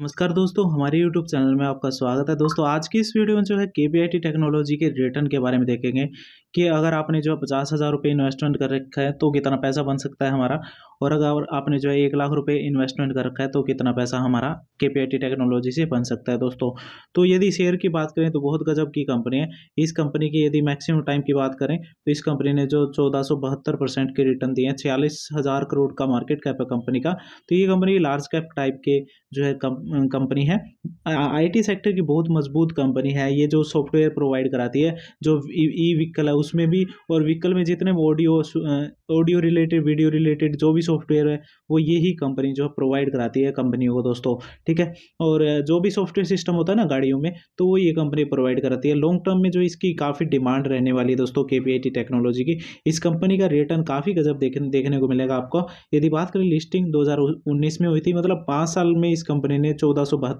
नमस्कार दोस्तों हमारे YouTube चैनल में आपका स्वागत है दोस्तों आज की इस वीडियो में जो है के टेक्नोलॉजी के रिटर्न के बारे में देखेंगे कि अगर आपने जो है पचास हज़ार रुपये इन्वेस्टमेंट कर रखा है तो कितना पैसा बन सकता है हमारा और अगर आपने जो है एक लाख रुपये इन्वेस्टमेंट कर रखा है तो कितना पैसा हमारा के टेक्नोलॉजी से बन सकता है दोस्तों तो यदि शेयर की बात करें तो बहुत गजब की कंपनी है इस कंपनी की यदि मैक्सिमम टाइम की बात करें तो इस कंपनी ने जो चौदह परसेंट के रिटर्न दिए हैं छियालीस हज़ार करोड़ का मार्केट कैप है कंपनी का तो ये कंपनी लार्ज कैप टाइप के जो है कंपनी है आईटी सेक्टर की बहुत मजबूत कंपनी है ये जो सॉफ्टवेयर प्रोवाइड कराती है जो ई व्हीकल है उसमें भी और व्हीकल में जितने audio audio related video related जो भी सॉफ्टवेयर है वो यही कंपनी जो है प्रोवाइड कराती है कंपनियों को दोस्तों ठीक है और जो भी सॉफ्टवेयर सिस्टम होता है ना गाड़ियों में तो वो ये कंपनी प्रोवाइड कराती है लॉन्ग टर्म में जो इसकी काफ़ी डिमांड रहने वाली है दोस्तों के टेक्नोलॉजी की इस कंपनी का रिटर्न काफ़ी गजब देखने देखने को मिलेगा आपको यदि बात करें लिस्टिंग दो में हुई थी मतलब पाँच साल में इस कंपनी ने चौदह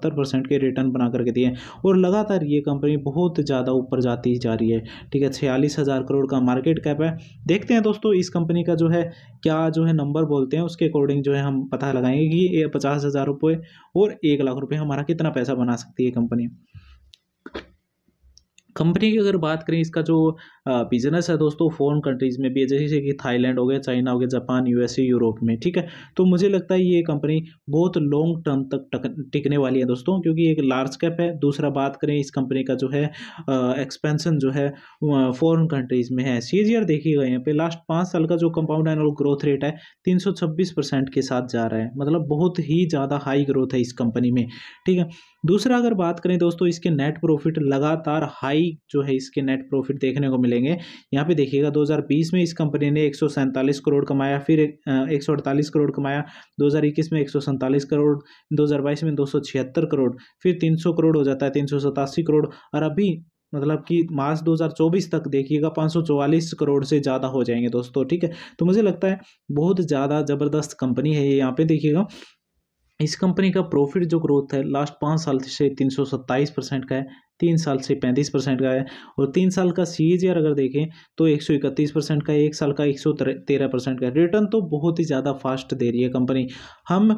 के रिटर्न बना करके दिए और लगातार ये कंपनी बहुत ज़्यादा ऊपर जाती जा रही है ठीक है छियालीस करोड़ का मार्केट कैप है देखते हैं दोस्तों इस कंपनी का जो है क्या जो है नंबर बोलते हैं उसके अकॉर्डिंग जो है हम पता लगाएंगे कि ये पचास हज़ार रुपये और एक लाख रुपये हमारा कितना पैसा बना सकती है कंपनी कंपनी की अगर बात करें इसका जो बिजनेस है दोस्तों फॉरन कंट्रीज़ में भी है जैसे कि थाईलैंड हो गया चाइना हो गया जापान यूएसए यूरोप में ठीक है तो मुझे लगता है ये कंपनी बहुत लॉन्ग टर्म तक टिकने वाली है दोस्तों क्योंकि एक लार्ज कैप है दूसरा बात करें इस कंपनी का जो है एक्सपेंसन जो है फॉरन कंट्रीज़ में है सी देखिएगा यहाँ पे लास्ट पाँच साल का जो कंपाउंड एनअल ग्रोथ रेट है तीन के साथ जा रहा है मतलब बहुत ही ज़्यादा हाई ग्रोथ है इस कंपनी में ठीक है दूसरा अगर बात करें दोस्तों इसके नेट प्रॉफिट लगातार हाई जो है इसके नेट प्रॉफिट देखने को मिलेंगे यहाँ पे देखिएगा 2020 में इस कंपनी ने एक करोड़ कमाया फिर एक करोड़ कमाया 2021 में एक करोड़ 2022 में दो करोड़ फिर 300 करोड़ हो जाता है तीन करोड़ और अभी मतलब कि मार्च 2024 तक देखिएगा 544 करोड़ से ज़्यादा हो जाएंगे दोस्तों ठीक है तो मुझे लगता है बहुत ज़्यादा ज़बरदस्त कंपनी है ये यहाँ पे देखिएगा इस कंपनी का प्रॉफिट जो ग्रोथ है लास्ट पाँच साल से तीन सौ सत्ताईस परसेंट का है तीन साल से पैंतीस परसेंट का है और तीन साल का सी अगर देखें तो एक सौ इकतीस परसेंट का एक साल का एक सौ तेरह परसेंट का रिटर्न तो बहुत ही ज़्यादा फास्ट दे रही है कंपनी हम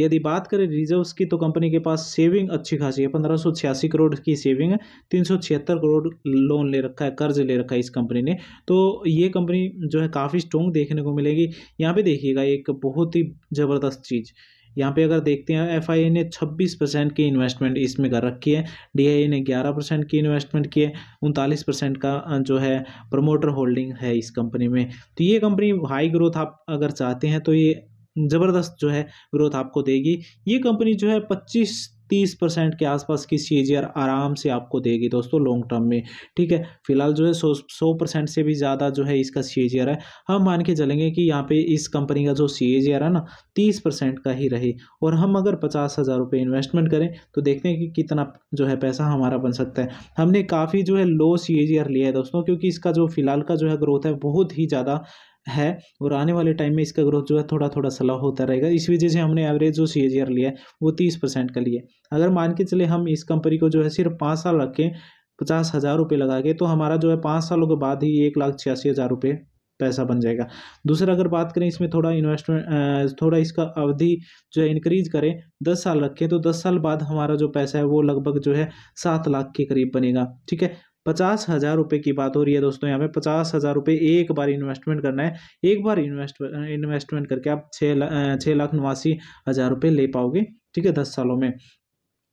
यदि बात करें रिजर्व्स की तो कंपनी के पास सेविंग अच्छी खासी है पंद्रह सौ छियासी करोड़ की सेविंग है तीन सौ छिहत्तर करोड़ लोन ले रखा है कर्ज ले रखा है इस कंपनी ने तो ये कंपनी जो है काफ़ी स्ट्रॉन्ग देखने को मिलेगी यहाँ पर देखिएगा एक बहुत ही ज़बरदस्त चीज़ यहाँ पे अगर देखते हैं एफ ने 26 परसेंट की इन्वेस्टमेंट इसमें कर रखी है डी ने 11 परसेंट की इन्वेस्टमेंट की है उनतालीस परसेंट का जो है प्रमोटर होल्डिंग है इस कंपनी में तो ये कंपनी हाई ग्रोथ आप अगर चाहते हैं तो ये ज़बरदस्त जो है ग्रोथ आपको देगी ये कंपनी जो है पच्चीस तीस परसेंट के आसपास की सी आराम से आपको देगी दोस्तों लॉन्ग टर्म में ठीक है फिलहाल जो है सौ सौ परसेंट से भी ज़्यादा जो है इसका सी है हम मान के चलेंगे कि यहाँ पे इस कंपनी का जो सी है ना तीस परसेंट का ही रहे और हम अगर पचास हज़ार रुपये इन्वेस्टमेंट करें तो देखते हैं कि कितना जो है पैसा हमारा बन सकता है हमने काफ़ी जो है लो सी लिया है दोस्तों क्योंकि इसका जो फिलहाल का जो है ग्रोथ है बहुत ही ज़्यादा है और आने वाले टाइम में इसका ग्रोथ जो है थोड़ा थोड़ा स्लो होता रहेगा इस वजह से हमने एवरेज जो सी लिया है वो तीस परसेंट का लिया अगर मान के चले हम इस कंपनी को जो है सिर्फ पाँच साल रखें पचास हज़ार रुपये लगा के तो हमारा जो है पाँच सालों के बाद ही एक लाख छियासी हज़ार रुपये पैसा बन जाएगा दूसरा अगर बात करें इसमें थोड़ा इन्वेस्टमेंट थोड़ा इसका अवधि जो है इंक्रीज करें दस साल रखें तो दस साल बाद हमारा जो पैसा है वो लगभग जो है सात लाख के करीब बनेगा ठीक है पचास हज़ार रुपये की बात हो रही है दोस्तों यहाँ पे पचास हज़ार रुपये एक बार इन्वेस्टमेंट करना है एक बार इन्वेस्ट इन्वेस्टमेंट करके आप छः छः लाख नवासी हज़ार रुपये ले पाओगे ठीक है दस सालों में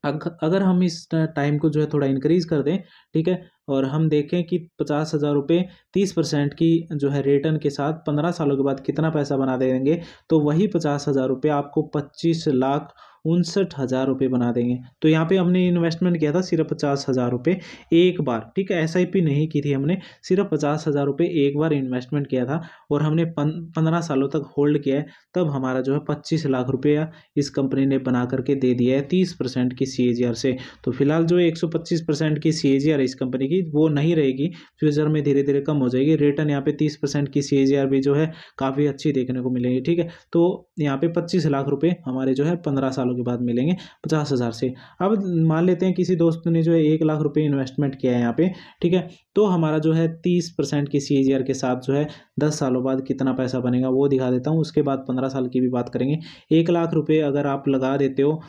अगर हम इस टाइम को जो है थोड़ा इंक्रीज़ कर दें ठीक है और हम देखें कि पचास हज़ार रुपये तीस परसेंट की जो है रिटर्न के साथ पंद्रह सालों के बाद कितना पैसा बना देंगे तो वही पचास हज़ार रुपये आपको पच्चीस लाख उनसठ हज़ार रुपये बना देंगे तो यहाँ पे हमने इन्वेस्टमेंट किया था सिर्फ पचास हज़ार रुपये एक बार ठीक है एसआईपी नहीं की थी हमने सिर्फ पचास हज़ार रुपये एक बार इन्वेस्टमेंट किया था और हमने पंद्रह सालों तक होल्ड किया है तब हमारा जो है पच्चीस लाख रुपया इस कंपनी ने बना करके दे दिया है तीस परसेंट की सी से तो फिलहाल जो एक सौ पच्चीस परसेंट की सी है इस कंपनी की वो नहीं रहेगी फ्यूचर में धीरे धीरे कम हो जाएगी रिटर्न यहाँ पर तीस परसेंट की सी भी जो है काफ़ी अच्छी देखने को मिलेगी ठीक है तो यहाँ पर पच्चीस लाख रुपये हमारे जो है पंद्रह सालों साल के बाद मिलेंगे पचास हज़ार से अब मान लेते हैं किसी दोस्त ने जो है एक लाख रुपए इन्वेस्टमेंट किया है यहाँ पे ठीक है तो हमारा जो है तीस परसेंट की सी के साथ जो है दस सालों बाद कितना पैसा बनेगा वो दिखा देता हूँ उसके बाद पंद्रह साल की भी बात करेंगे एक लाख रुपये अगर आप लगा देते हो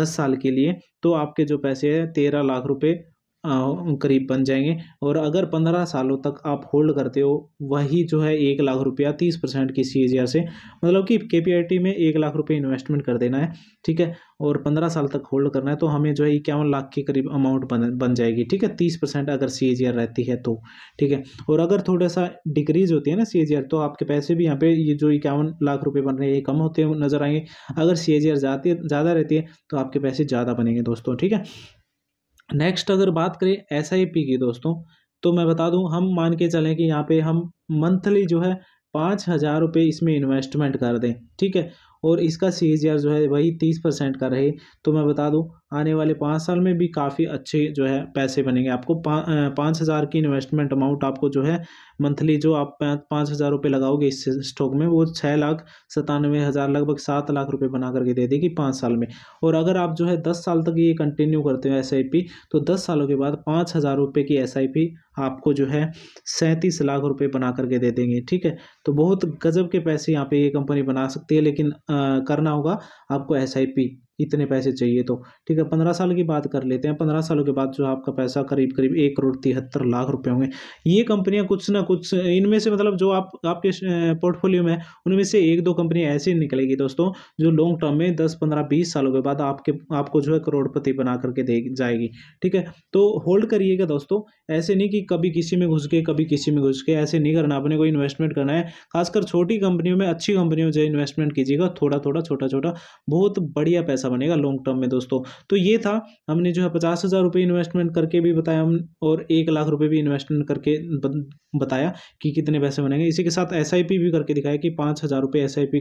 दस साल के लिए तो आपके जो पैसे हैं तेरह लाख रुपये करीब बन जाएंगे और अगर पंद्रह सालों तक आप होल्ड करते हो वही जो है एक लाख रुपया तीस परसेंट की सी से मतलब कि के में एक लाख रुपये इन्वेस्टमेंट कर देना है ठीक है और पंद्रह साल तक होल्ड करना है तो हमें जो है इक्यावन लाख के करीब अमाउंट बन बन जाएगी ठीक है तीस परसेंट अगर सी रहती है तो ठीक है और अगर थोड़ा सा डिक्रीज होती है ना सी तो आपके पैसे भी यहाँ पे ये जो इक्यावन लाख रुपये बन रहे हैं ये कम होते नजर आएंगे अगर सी जाती ज़्यादा रहती है तो आपके पैसे ज़्यादा बनेंगे दोस्तों ठीक है नेक्स्ट अगर बात करें एस की दोस्तों तो मैं बता दूं हम मान के चलें कि यहाँ पे हम मंथली जो है पाँच हज़ार रुपये इसमें इन्वेस्टमेंट कर दें ठीक है और इसका सी जो है वही तीस परसेंट का रहे तो मैं बता दूं आने वाले पाँच साल में भी काफ़ी अच्छे जो है पैसे बनेंगे आपको पाँच हज़ार की इन्वेस्टमेंट अमाउंट आपको जो है मंथली जो आप पाँच हज़ार रुपये लगाओगे इस स्टॉक में वो छः लाख सतानवे हज़ार लगभग सात लाख रुपये बना करके दे देगी पाँच साल में और अगर आप जो है दस साल तक ये कंटिन्यू करते हो एस तो दस सालों के बाद पाँच हज़ार रुपये की एस आपको जो है सैंतीस लाख रुपये बना करके दे देंगे ठीक है तो बहुत गजब के पैसे यहाँ पर ये कंपनी बना सकती है लेकिन करना होगा आपको एस इतने पैसे चाहिए तो ठीक है पंद्रह साल की बात कर लेते हैं पंद्रह सालों के बाद जो आपका पैसा करीब करीब एक करोड़ तिहत्तर लाख रुपए होंगे ये कंपनियां कुछ ना कुछ इनमें से मतलब जो आप आपके पोर्टफोलियो में उनमें से एक दो कंपनियां ऐसी निकलेगी दोस्तों जो लॉन्ग टर्म में दस पंद्रह बीस सालों के बाद आपके आपको जो है करोड़पति बना करके दे जाएगी ठीक है तो होल्ड करिएगा दोस्तों ऐसे नहीं कि कभी किसी में घुस के कभी किसी में घुस के ऐसे नहीं करना अपने को इन्वेस्टमेंट करना है खासकर छोटी कंपनियों में अच्छी कंपनियों में जो इन्वेस्टमेंट कीजिएगा थोड़ा थोड़ा छोटा छोटा बहुत बढ़िया पैसा पैसा बनेगा लॉन्ग टर्म में दोस्तों तो ये था हमने जो है पचास हज़ार रुपये इन्वेस्टमेंट करके भी बताया हम और एक लाख रुपये भी इन्वेस्टमेंट करके बताया कि कितने पैसे बनेंगे इसी के साथ एस भी करके दिखाया कि पाँच हज़ार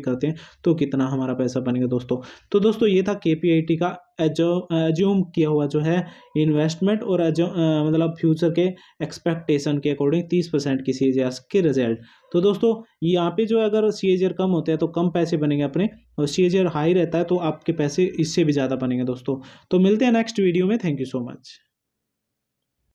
करते हैं तो कितना हमारा पैसा बनेगा दोस्तों तो दोस्तों ये था के का एजो एज्यूम किया हुआ जो है इन्वेस्टमेंट और एजो मतलब फ्यूचर के एक्सपेक्टेशन के अकॉर्डिंग तीस परसेंट की सी के रिजल्ट तो दोस्तों यहाँ पे जो अगर सी कम होते हैं तो कम पैसे बनेंगे अपने और सी हाई रहता है तो आपके पैसे इससे भी ज़्यादा बनेंगे दोस्तों तो मिलते हैं नेक्स्ट वीडियो में थैंक यू सो मच